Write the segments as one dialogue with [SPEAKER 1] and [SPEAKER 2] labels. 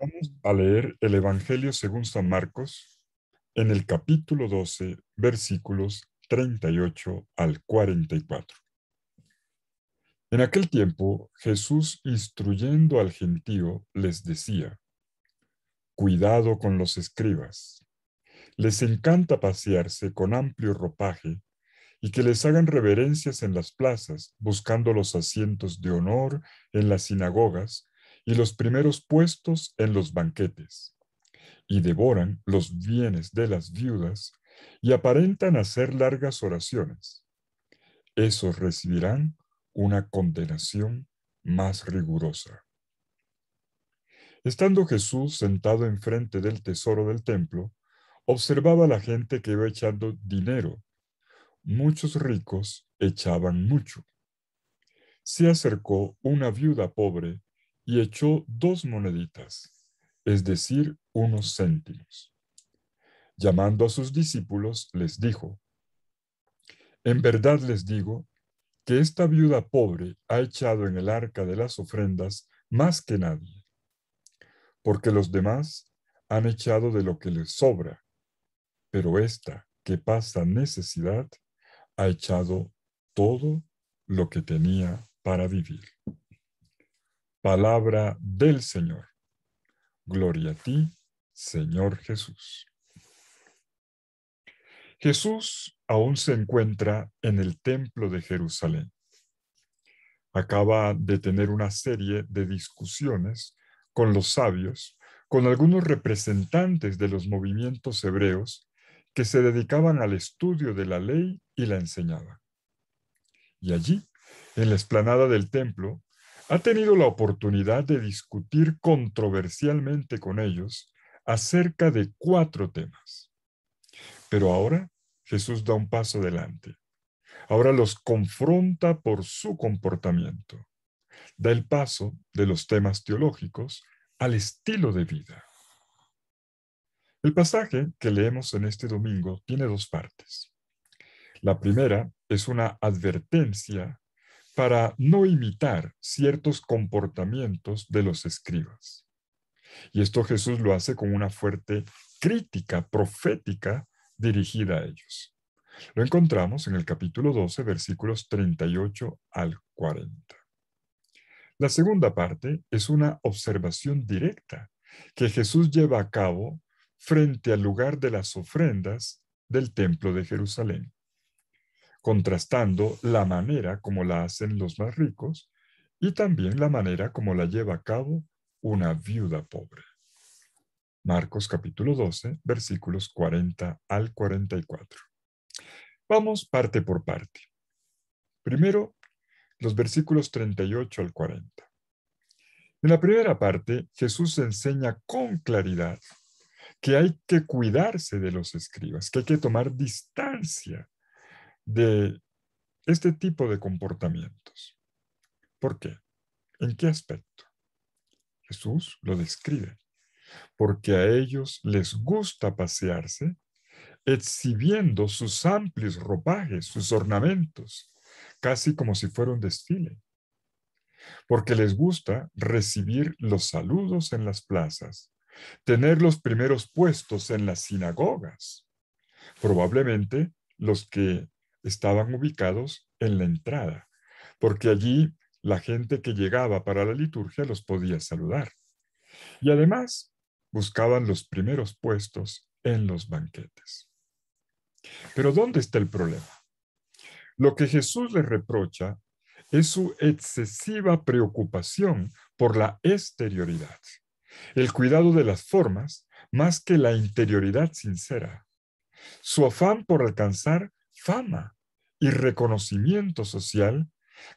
[SPEAKER 1] Vamos a leer el Evangelio según San Marcos en el capítulo 12, versículos 38 al 44. En aquel tiempo Jesús, instruyendo al gentío, les decía, Cuidado con los escribas. Les encanta pasearse con amplio ropaje y que les hagan reverencias en las plazas, buscando los asientos de honor en las sinagogas y los primeros puestos en los banquetes, y devoran los bienes de las viudas y aparentan hacer largas oraciones. Esos recibirán una condenación más rigurosa. Estando Jesús sentado enfrente del tesoro del templo, observaba la gente que iba echando dinero. Muchos ricos echaban mucho. Se acercó una viuda pobre y echó dos moneditas, es decir, unos céntimos. Llamando a sus discípulos, les dijo, En verdad les digo que esta viuda pobre ha echado en el arca de las ofrendas más que nadie, porque los demás han echado de lo que les sobra, pero esta que pasa necesidad ha echado todo lo que tenía para vivir. Palabra del Señor. Gloria a ti, Señor Jesús. Jesús aún se encuentra en el templo de Jerusalén. Acaba de tener una serie de discusiones con los sabios, con algunos representantes de los movimientos hebreos que se dedicaban al estudio de la ley y la enseñaban. Y allí, en la explanada del templo, ha tenido la oportunidad de discutir controversialmente con ellos acerca de cuatro temas. Pero ahora Jesús da un paso adelante. Ahora los confronta por su comportamiento. Da el paso de los temas teológicos al estilo de vida. El pasaje que leemos en este domingo tiene dos partes. La primera es una advertencia para no imitar ciertos comportamientos de los escribas. Y esto Jesús lo hace con una fuerte crítica profética dirigida a ellos. Lo encontramos en el capítulo 12, versículos 38 al 40. La segunda parte es una observación directa que Jesús lleva a cabo frente al lugar de las ofrendas del templo de Jerusalén contrastando la manera como la hacen los más ricos y también la manera como la lleva a cabo una viuda pobre. Marcos capítulo 12, versículos 40 al 44. Vamos parte por parte. Primero, los versículos 38 al 40. En la primera parte, Jesús enseña con claridad que hay que cuidarse de los escribas, que hay que tomar distancia de este tipo de comportamientos. ¿Por qué? ¿En qué aspecto? Jesús lo describe, porque a ellos les gusta pasearse exhibiendo sus amplios ropajes, sus ornamentos, casi como si fuera un desfile, porque les gusta recibir los saludos en las plazas, tener los primeros puestos en las sinagogas, probablemente los que estaban ubicados en la entrada, porque allí la gente que llegaba para la liturgia los podía saludar. Y además buscaban los primeros puestos en los banquetes. Pero ¿dónde está el problema? Lo que Jesús le reprocha es su excesiva preocupación por la exterioridad, el cuidado de las formas más que la interioridad sincera, su afán por alcanzar fama y reconocimiento social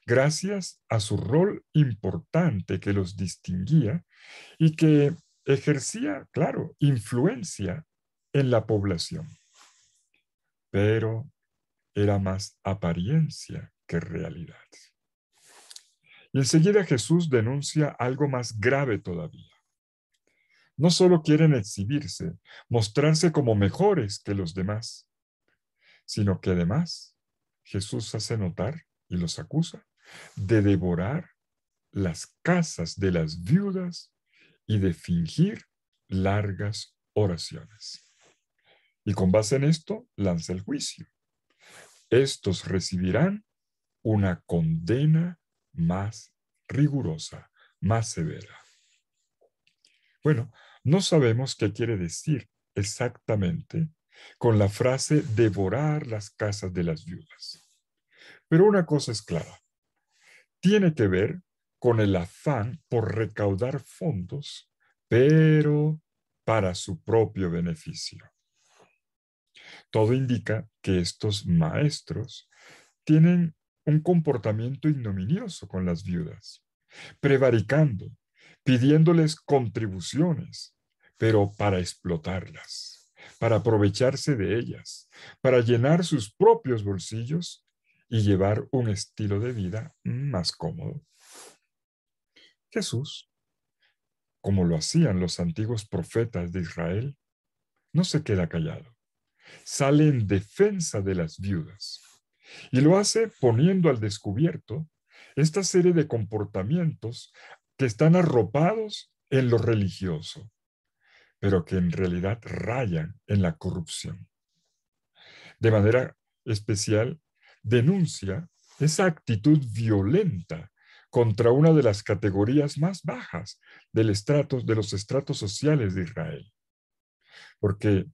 [SPEAKER 1] gracias a su rol importante que los distinguía y que ejercía, claro, influencia en la población. Pero era más apariencia que realidad. Y enseguida Jesús denuncia algo más grave todavía. No solo quieren exhibirse, mostrarse como mejores que los demás, sino que además Jesús hace notar y los acusa de devorar las casas de las viudas y de fingir largas oraciones. Y con base en esto lanza el juicio. Estos recibirán una condena más rigurosa, más severa. Bueno, no sabemos qué quiere decir exactamente con la frase devorar las casas de las viudas. Pero una cosa es clara, tiene que ver con el afán por recaudar fondos, pero para su propio beneficio. Todo indica que estos maestros tienen un comportamiento ignominioso con las viudas, prevaricando, pidiéndoles contribuciones, pero para explotarlas para aprovecharse de ellas, para llenar sus propios bolsillos y llevar un estilo de vida más cómodo. Jesús, como lo hacían los antiguos profetas de Israel, no se queda callado. Sale en defensa de las viudas y lo hace poniendo al descubierto esta serie de comportamientos que están arropados en lo religioso, pero que en realidad rayan en la corrupción. De manera especial, denuncia esa actitud violenta contra una de las categorías más bajas del de los estratos sociales de Israel, porque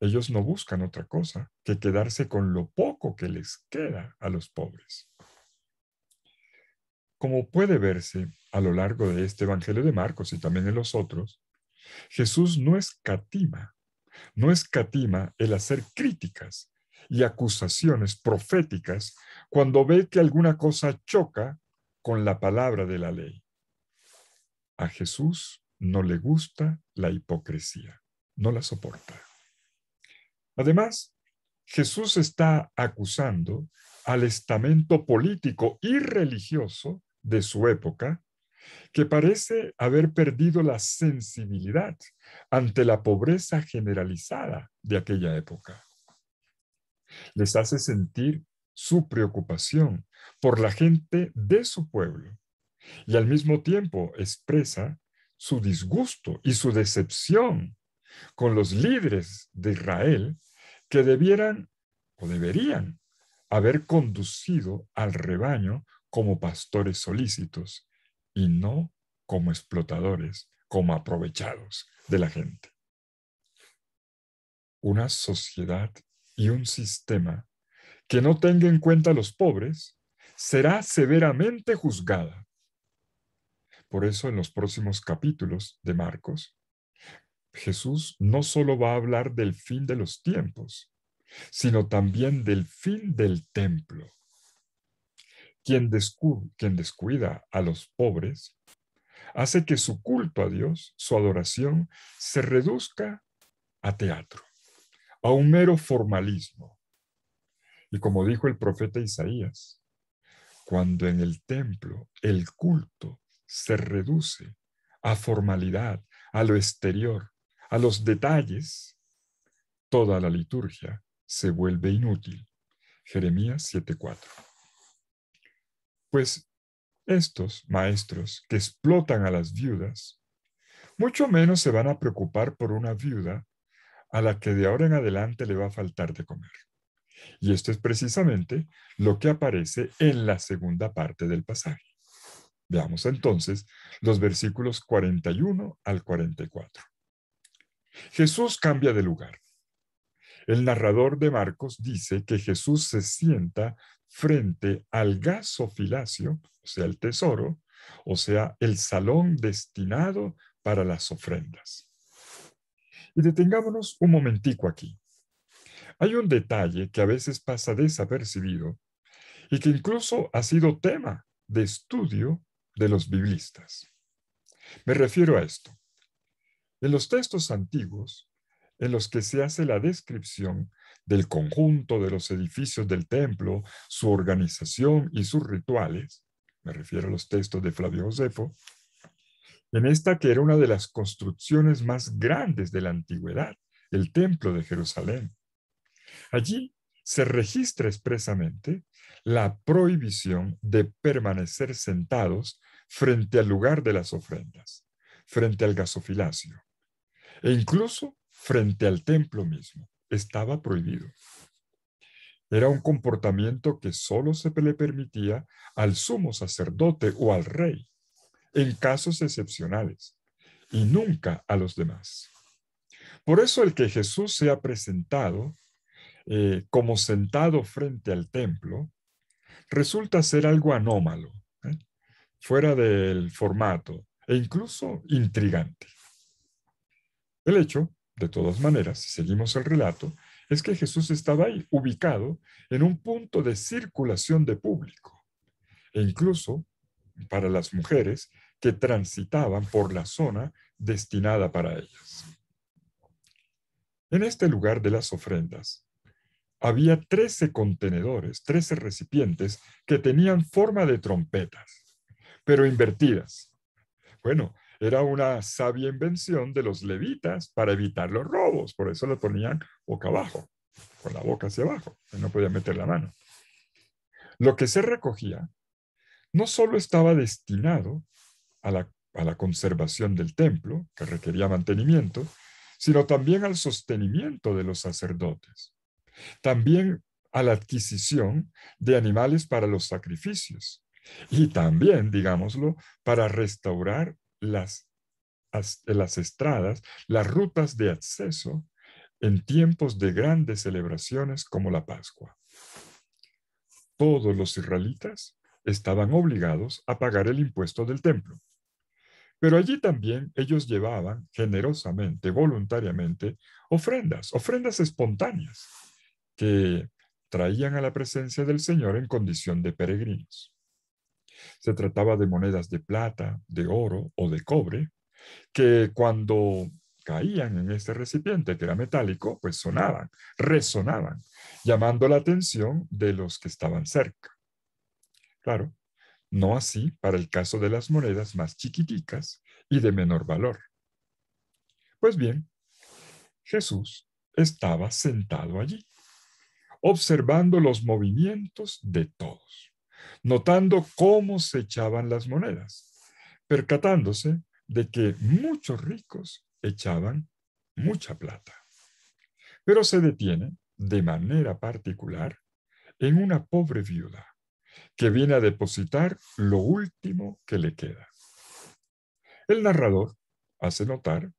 [SPEAKER 1] ellos no buscan otra cosa que quedarse con lo poco que les queda a los pobres. Como puede verse a lo largo de este Evangelio de Marcos y también en los otros, Jesús no escatima, no escatima el hacer críticas y acusaciones proféticas cuando ve que alguna cosa choca con la palabra de la ley. A Jesús no le gusta la hipocresía, no la soporta. Además, Jesús está acusando al estamento político y religioso de su época que parece haber perdido la sensibilidad ante la pobreza generalizada de aquella época. Les hace sentir su preocupación por la gente de su pueblo y al mismo tiempo expresa su disgusto y su decepción con los líderes de Israel que debieran o deberían haber conducido al rebaño como pastores solícitos y no como explotadores, como aprovechados de la gente. Una sociedad y un sistema que no tenga en cuenta a los pobres será severamente juzgada. Por eso en los próximos capítulos de Marcos, Jesús no solo va a hablar del fin de los tiempos, sino también del fin del templo quien, descuida a los pobres hace que su culto a Dios, su adoración, se reduzca a teatro, a un mero formalismo. Y como dijo el profeta Isaías, cuando en el templo el culto se reduce a formalidad, a lo exterior, a los detalles, toda la liturgia se vuelve inútil. Jeremías 7:4. Pues estos maestros que explotan a las viudas, mucho menos se van a preocupar por una viuda a la que de ahora en adelante le va a faltar de comer. Y esto es precisamente lo que aparece en la segunda parte del pasaje. Veamos entonces los versículos 41 al 44. Jesús cambia de lugar. El narrador de Marcos dice que Jesús se sienta frente al gasofilacio, o sea, el tesoro, o sea, el salón destinado para las ofrendas. Y detengámonos un momentico aquí. Hay un detalle que a veces pasa desapercibido y que incluso ha sido tema de estudio de los biblistas. Me refiero a esto. En los textos antiguos, en los que se hace la descripción del conjunto de los edificios del templo, su organización y sus rituales, me refiero a los textos de Flavio Josefo, en esta que era una de las construcciones más grandes de la antigüedad, el templo de Jerusalén. Allí se registra expresamente la prohibición de permanecer sentados frente al lugar de las ofrendas, frente al gasofilacio e incluso frente al templo mismo estaba prohibido. Era un comportamiento que solo se le permitía al sumo sacerdote o al rey, en casos excepcionales, y nunca a los demás. Por eso el que Jesús se ha presentado eh, como sentado frente al templo resulta ser algo anómalo, ¿eh? fuera del formato e incluso intrigante. El hecho de todas maneras, si seguimos el relato, es que Jesús estaba ahí, ubicado en un punto de circulación de público. E incluso para las mujeres que transitaban por la zona destinada para ellas. En este lugar de las ofrendas había trece contenedores, trece recipientes que tenían forma de trompetas, pero invertidas. Bueno, era una sabia invención de los levitas para evitar los robos, por eso lo ponían boca abajo, con la boca hacia abajo, que no podía meter la mano. Lo que se recogía no solo estaba destinado a la, a la conservación del templo, que requería mantenimiento, sino también al sostenimiento de los sacerdotes. También a la adquisición de animales para los sacrificios y también, digámoslo, para restaurar las, las estradas, las rutas de acceso en tiempos de grandes celebraciones como la Pascua. Todos los israelitas estaban obligados a pagar el impuesto del templo. Pero allí también ellos llevaban generosamente, voluntariamente, ofrendas, ofrendas espontáneas que traían a la presencia del Señor en condición de peregrinos. Se trataba de monedas de plata, de oro o de cobre, que cuando caían en este recipiente que era metálico, pues sonaban, resonaban, llamando la atención de los que estaban cerca. Claro, no así para el caso de las monedas más chiquiticas y de menor valor. Pues bien, Jesús estaba sentado allí, observando los movimientos de todos notando cómo se echaban las monedas, percatándose de que muchos ricos echaban mucha plata. Pero se detiene de manera particular en una pobre viuda que viene a depositar lo último que le queda. El narrador hace notar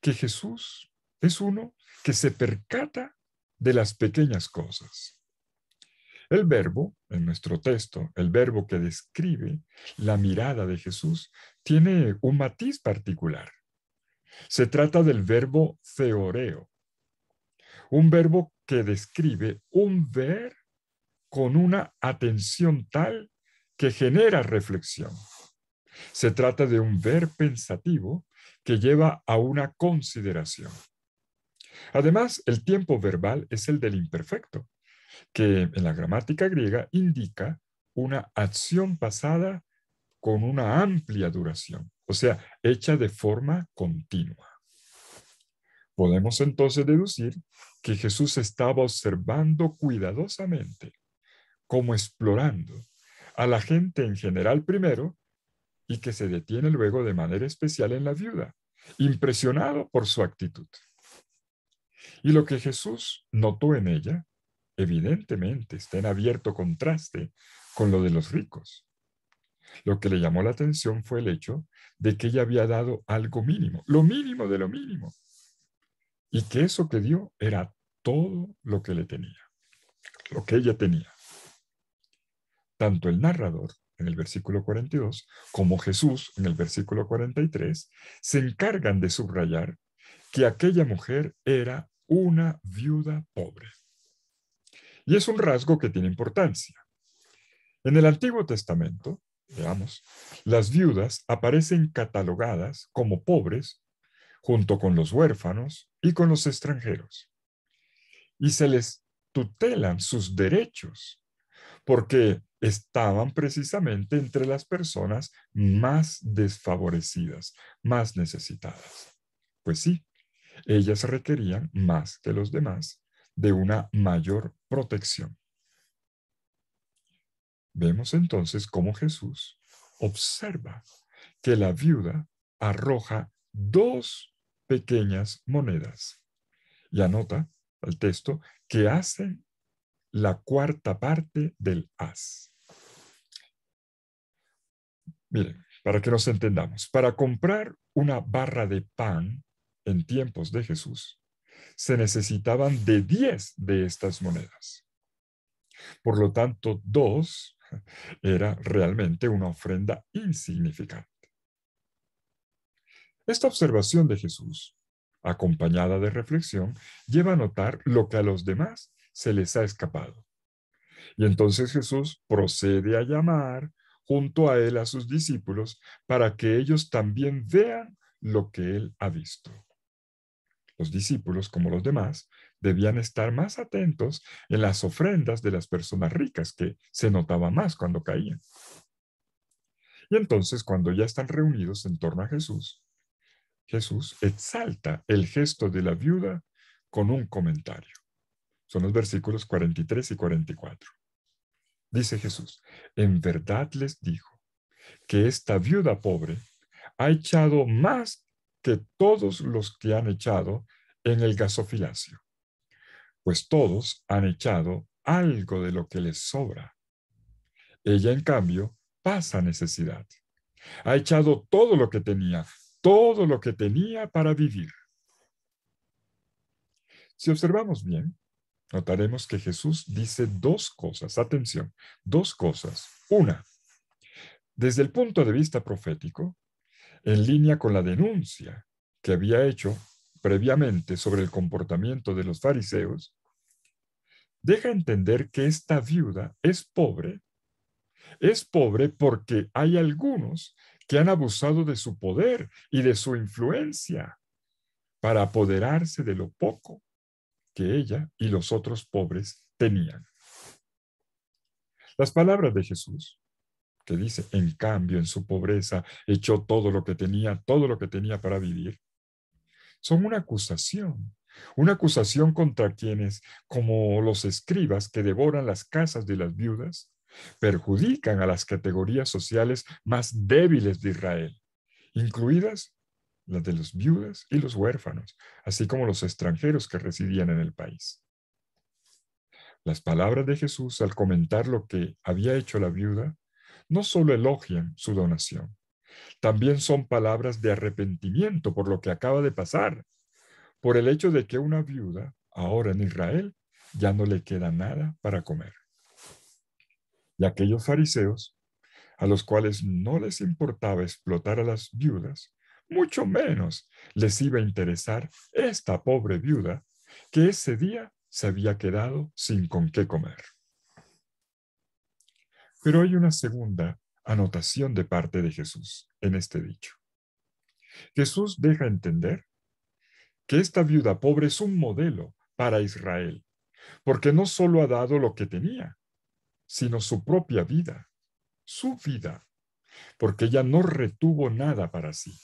[SPEAKER 1] que Jesús es uno que se percata de las pequeñas cosas. El verbo, en nuestro texto, el verbo que describe la mirada de Jesús, tiene un matiz particular. Se trata del verbo teoreo, un verbo que describe un ver con una atención tal que genera reflexión. Se trata de un ver pensativo que lleva a una consideración. Además, el tiempo verbal es el del imperfecto que en la gramática griega indica una acción pasada con una amplia duración, o sea, hecha de forma continua. Podemos entonces deducir que Jesús estaba observando cuidadosamente, como explorando a la gente en general primero y que se detiene luego de manera especial en la viuda, impresionado por su actitud. Y lo que Jesús notó en ella evidentemente está en abierto contraste con lo de los ricos. Lo que le llamó la atención fue el hecho de que ella había dado algo mínimo, lo mínimo de lo mínimo, y que eso que dio era todo lo que le tenía, lo que ella tenía. Tanto el narrador en el versículo 42 como Jesús en el versículo 43 se encargan de subrayar que aquella mujer era una viuda pobre. Y es un rasgo que tiene importancia. En el Antiguo Testamento, veamos, las viudas aparecen catalogadas como pobres junto con los huérfanos y con los extranjeros. Y se les tutelan sus derechos porque estaban precisamente entre las personas más desfavorecidas, más necesitadas. Pues sí, ellas requerían más que los demás de una mayor protección. Vemos entonces cómo Jesús observa que la viuda arroja dos pequeñas monedas y anota al texto que hacen la cuarta parte del haz. Miren, para que nos entendamos, para comprar una barra de pan en tiempos de Jesús, se necesitaban de diez de estas monedas. Por lo tanto, dos era realmente una ofrenda insignificante. Esta observación de Jesús, acompañada de reflexión, lleva a notar lo que a los demás se les ha escapado. Y entonces Jesús procede a llamar junto a él a sus discípulos para que ellos también vean lo que él ha visto los discípulos como los demás, debían estar más atentos en las ofrendas de las personas ricas, que se notaba más cuando caían. Y entonces, cuando ya están reunidos en torno a Jesús, Jesús exalta el gesto de la viuda con un comentario. Son los versículos 43 y 44. Dice Jesús, en verdad les dijo que esta viuda pobre ha echado más que todos los que han echado en el gasofilacio, pues todos han echado algo de lo que les sobra. Ella, en cambio, pasa necesidad. Ha echado todo lo que tenía, todo lo que tenía para vivir. Si observamos bien, notaremos que Jesús dice dos cosas, atención, dos cosas. Una, desde el punto de vista profético, en línea con la denuncia que había hecho previamente sobre el comportamiento de los fariseos, deja entender que esta viuda es pobre. Es pobre porque hay algunos que han abusado de su poder y de su influencia para apoderarse de lo poco que ella y los otros pobres tenían. Las palabras de Jesús que dice, en cambio, en su pobreza echó todo lo que tenía, todo lo que tenía para vivir. Son una acusación, una acusación contra quienes, como los escribas que devoran las casas de las viudas, perjudican a las categorías sociales más débiles de Israel, incluidas las de los viudas y los huérfanos, así como los extranjeros que residían en el país. Las palabras de Jesús al comentar lo que había hecho la viuda no solo elogian su donación, también son palabras de arrepentimiento por lo que acaba de pasar, por el hecho de que una viuda, ahora en Israel, ya no le queda nada para comer. Y aquellos fariseos, a los cuales no les importaba explotar a las viudas, mucho menos les iba a interesar esta pobre viuda que ese día se había quedado sin con qué comer. Pero hay una segunda anotación de parte de Jesús en este dicho. Jesús deja entender que esta viuda pobre es un modelo para Israel, porque no solo ha dado lo que tenía, sino su propia vida, su vida, porque ella no retuvo nada para sí.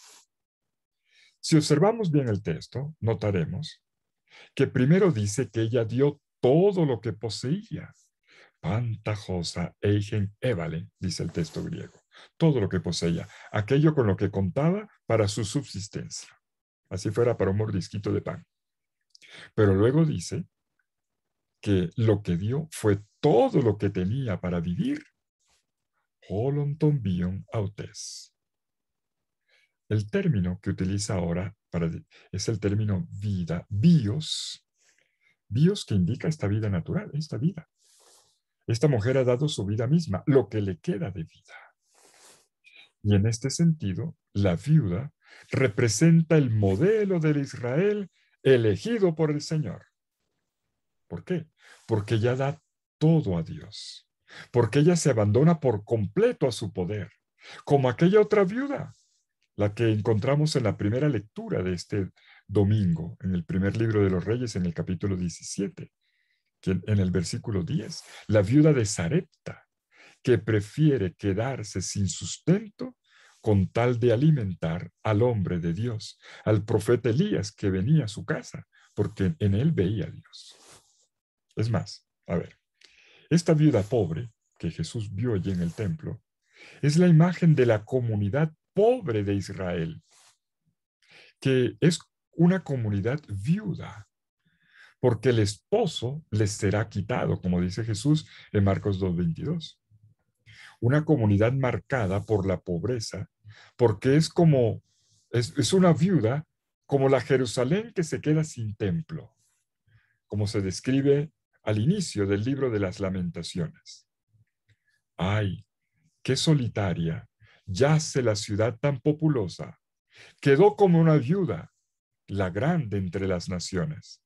[SPEAKER 1] Si observamos bien el texto, notaremos que primero dice que ella dio todo lo que poseía pantajosa, eigen évale, eh, dice el texto griego. Todo lo que poseía, aquello con lo que contaba para su subsistencia. Así fuera para un mordisquito de pan. Pero luego dice que lo que dio fue todo lo que tenía para vivir. Holonton autes. El término que utiliza ahora para, es el término vida, bios, bios que indica esta vida natural, esta vida. Esta mujer ha dado su vida misma, lo que le queda de vida. Y en este sentido, la viuda representa el modelo del Israel elegido por el Señor. ¿Por qué? Porque ella da todo a Dios, porque ella se abandona por completo a su poder, como aquella otra viuda, la que encontramos en la primera lectura de este domingo, en el primer libro de los Reyes, en el capítulo 17, en el versículo 10, la viuda de Sarepta, que prefiere quedarse sin sustento con tal de alimentar al hombre de Dios, al profeta Elías que venía a su casa, porque en él veía Dios. Es más, a ver, esta viuda pobre que Jesús vio allí en el templo es la imagen de la comunidad pobre de Israel, que es una comunidad viuda porque el esposo les será quitado, como dice Jesús en Marcos 2.22. Una comunidad marcada por la pobreza, porque es como, es, es una viuda como la Jerusalén que se queda sin templo, como se describe al inicio del libro de las lamentaciones. ¡Ay, qué solitaria! Yace la ciudad tan populosa. Quedó como una viuda, la grande entre las naciones.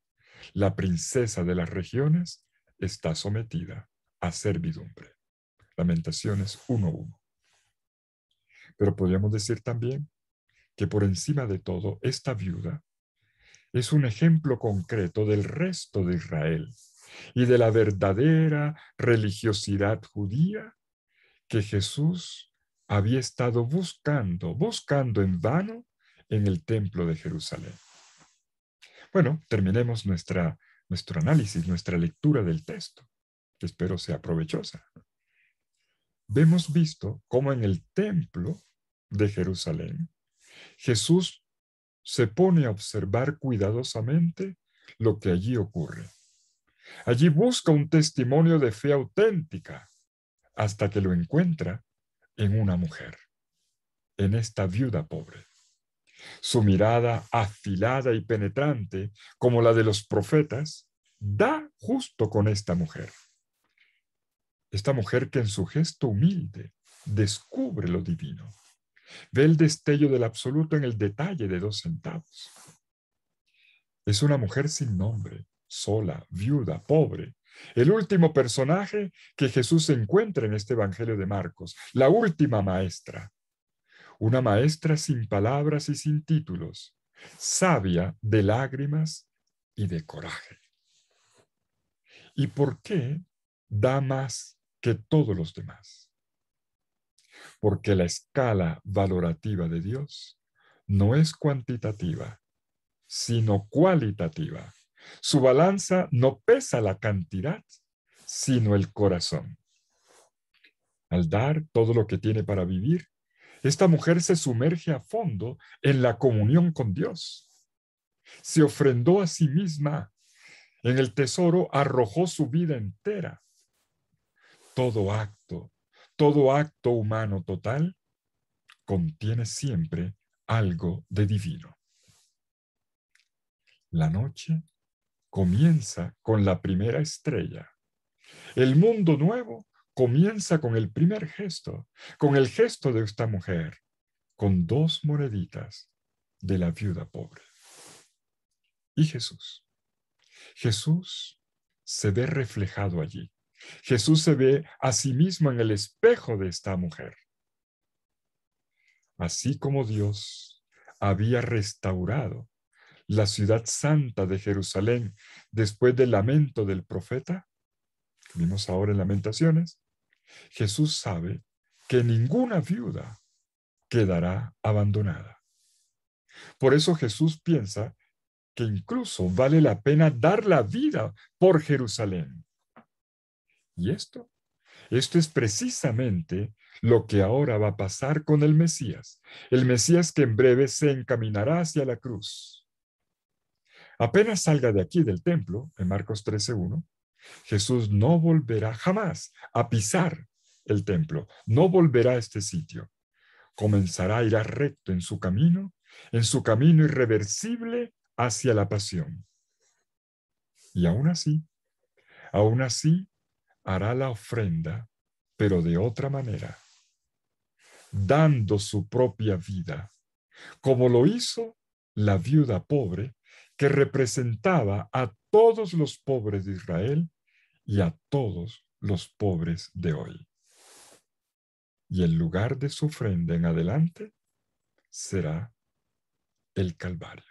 [SPEAKER 1] La princesa de las regiones está sometida a servidumbre. Lamentaciones 1.1. Pero podríamos decir también que por encima de todo, esta viuda es un ejemplo concreto del resto de Israel y de la verdadera religiosidad judía que Jesús había estado buscando, buscando en vano en el templo de Jerusalén. Bueno, terminemos nuestra, nuestro análisis, nuestra lectura del texto, que espero sea provechosa. Vemos visto cómo en el templo de Jerusalén, Jesús se pone a observar cuidadosamente lo que allí ocurre. Allí busca un testimonio de fe auténtica hasta que lo encuentra en una mujer, en esta viuda pobre su mirada afilada y penetrante, como la de los profetas, da justo con esta mujer. Esta mujer que en su gesto humilde descubre lo divino, ve el destello del absoluto en el detalle de dos centavos. Es una mujer sin nombre, sola, viuda, pobre, el último personaje que Jesús encuentra en este Evangelio de Marcos, la última maestra, una maestra sin palabras y sin títulos, sabia de lágrimas y de coraje. ¿Y por qué da más que todos los demás? Porque la escala valorativa de Dios no es cuantitativa, sino cualitativa. Su balanza no pesa la cantidad, sino el corazón. Al dar todo lo que tiene para vivir, esta mujer se sumerge a fondo en la comunión con Dios. Se ofrendó a sí misma. En el tesoro arrojó su vida entera. Todo acto, todo acto humano total contiene siempre algo de divino. La noche comienza con la primera estrella. El mundo nuevo comienza con el primer gesto, con el gesto de esta mujer, con dos moneditas de la viuda pobre. Y Jesús. Jesús se ve reflejado allí. Jesús se ve a sí mismo en el espejo de esta mujer. Así como Dios había restaurado la ciudad santa de Jerusalén después del lamento del profeta, vimos ahora en Lamentaciones, Jesús sabe que ninguna viuda quedará abandonada. Por eso Jesús piensa que incluso vale la pena dar la vida por Jerusalén. ¿Y esto? Esto es precisamente lo que ahora va a pasar con el Mesías, el Mesías que en breve se encaminará hacia la cruz. Apenas salga de aquí del templo, en Marcos 13.1, Jesús no volverá jamás a pisar el templo, no volverá a este sitio. Comenzará a ir recto en su camino, en su camino irreversible hacia la pasión. Y aún así, aún así hará la ofrenda, pero de otra manera, dando su propia vida, como lo hizo la viuda pobre que representaba a todos los pobres de Israel y a todos los pobres de hoy. Y el lugar de su ofrenda en adelante será el Calvario.